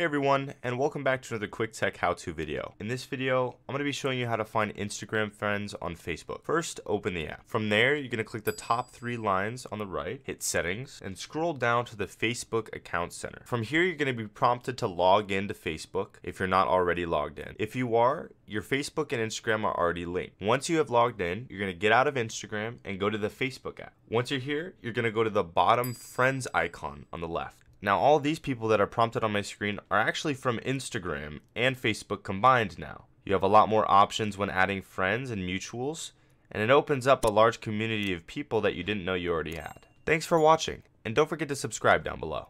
Hey everyone, and welcome back to another quick tech how-to video. In this video, I'm going to be showing you how to find Instagram friends on Facebook. First, open the app. From there, you're going to click the top three lines on the right, hit settings, and scroll down to the Facebook account center. From here, you're going to be prompted to log in to Facebook if you're not already logged in. If you are, your Facebook and Instagram are already linked. Once you have logged in, you're going to get out of Instagram and go to the Facebook app. Once you're here, you're going to go to the bottom friends icon on the left. Now all these people that are prompted on my screen are actually from Instagram and Facebook combined now. You have a lot more options when adding friends and mutuals, and it opens up a large community of people that you didn't know you already had. Thanks for watching, and don't forget to subscribe down below.